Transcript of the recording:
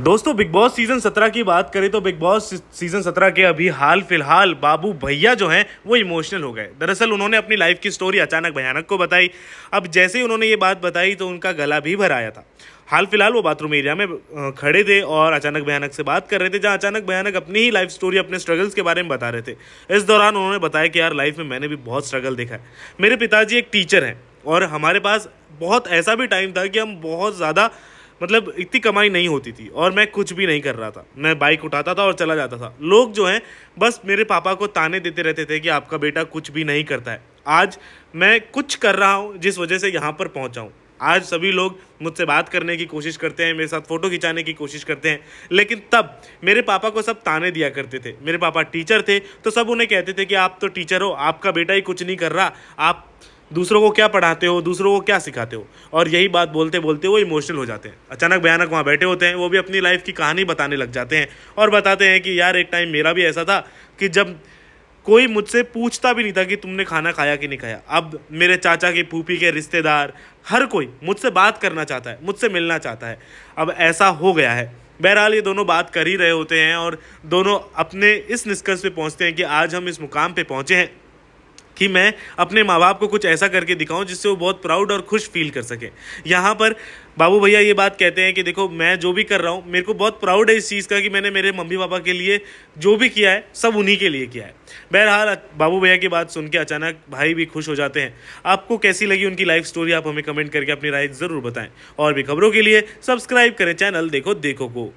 दोस्तों big boss season 17 की बात करें तो बिग बॉस सीजन 17 के अभी हाल फिलहाल बाबू भैया जो हैं वो इमोशनल हो गए दरअसल उन्होंने अपनी लाइफ की स्टोरी अचानक भयानक को बताई अब जैसे ही उन्होंने ये बात बताई तो उनका गला भी भर आया था हाल फिलहाल वो बाथरूम एरिया में खड़े थे और अचानक भयानक से बात कर रहे थे जहाँ अचानक भयानक अपनी ही लाइफ स्टोरी अपने स्ट्रगल्स के बारे में बता रहे थे इस दौरान उन्होंने बताया कि यार लाइफ में मैंने भी बहुत स्ट्रगल देखा है मेरे पिताजी एक टीचर हैं और हमारे पास बहुत ऐसा भी टाइम था कि हम बहुत ज़्यादा मतलब इतनी कमाई नहीं होती थी और मैं कुछ भी नहीं कर रहा था मैं बाइक उठाता था और चला जाता था लोग जो हैं बस मेरे पापा को ताने देते रहते थे कि आपका बेटा कुछ भी नहीं करता है आज मैं कुछ कर रहा हूँ जिस वजह से यहाँ पर पहुँचा हूँ आज सभी लोग मुझसे बात करने की कोशिश करते हैं मेरे साथ फ़ोटो खिंचाने की कोशिश करते हैं लेकिन तब मेरे पापा को सब ताने दिया करते थे मेरे पापा टीचर थे तो सब उन्हें कहते थे कि आप तो टीचर हो आपका बेटा ही कुछ नहीं कर रहा आप दूसरों को क्या पढ़ाते हो दूसरों को क्या सिखाते हो और यही बात बोलते बोलते वो इमोशनल हो जाते हैं अचानक भयानक वहाँ बैठे होते हैं वो भी अपनी लाइफ की कहानी बताने लग जाते हैं और बताते हैं कि यार एक टाइम मेरा भी ऐसा था कि जब कोई मुझसे पूछता भी नहीं था कि तुमने खाना खाया कि नहीं खाया अब मेरे चाचा की पूपी के रिश्तेदार हर कोई मुझसे बात करना चाहता है मुझसे मिलना चाहता है अब ऐसा हो गया है बहरहाल ये दोनों बात कर ही रहे होते हैं और दोनों अपने इस निष्कर्ष पे पहुंचते हैं कि आज हम इस मुकाम पे पहुंचे हैं कि मैं अपने माँ बाप को कुछ ऐसा करके दिखाऊं जिससे वो बहुत प्राउड और खुश फील कर सके यहाँ पर बाबू भैया ये बात कहते हैं कि देखो मैं जो भी कर रहा हूँ मेरे को बहुत प्राउड है इस चीज़ का कि मैंने मेरे मम्मी पापा के लिए जो भी किया है सब उन्हीं के लिए किया है बहरहाल बाबू भैया की बात सुन के अचानक भाई भी खुश हो जाते हैं आपको कैसी लगी उनकी लाइफ स्टोरी आप हमें कमेंट करके अपनी राय ज़रूर बताएं और भी खबरों के लिए सब्सक्राइब करें चैनल देखो देखो को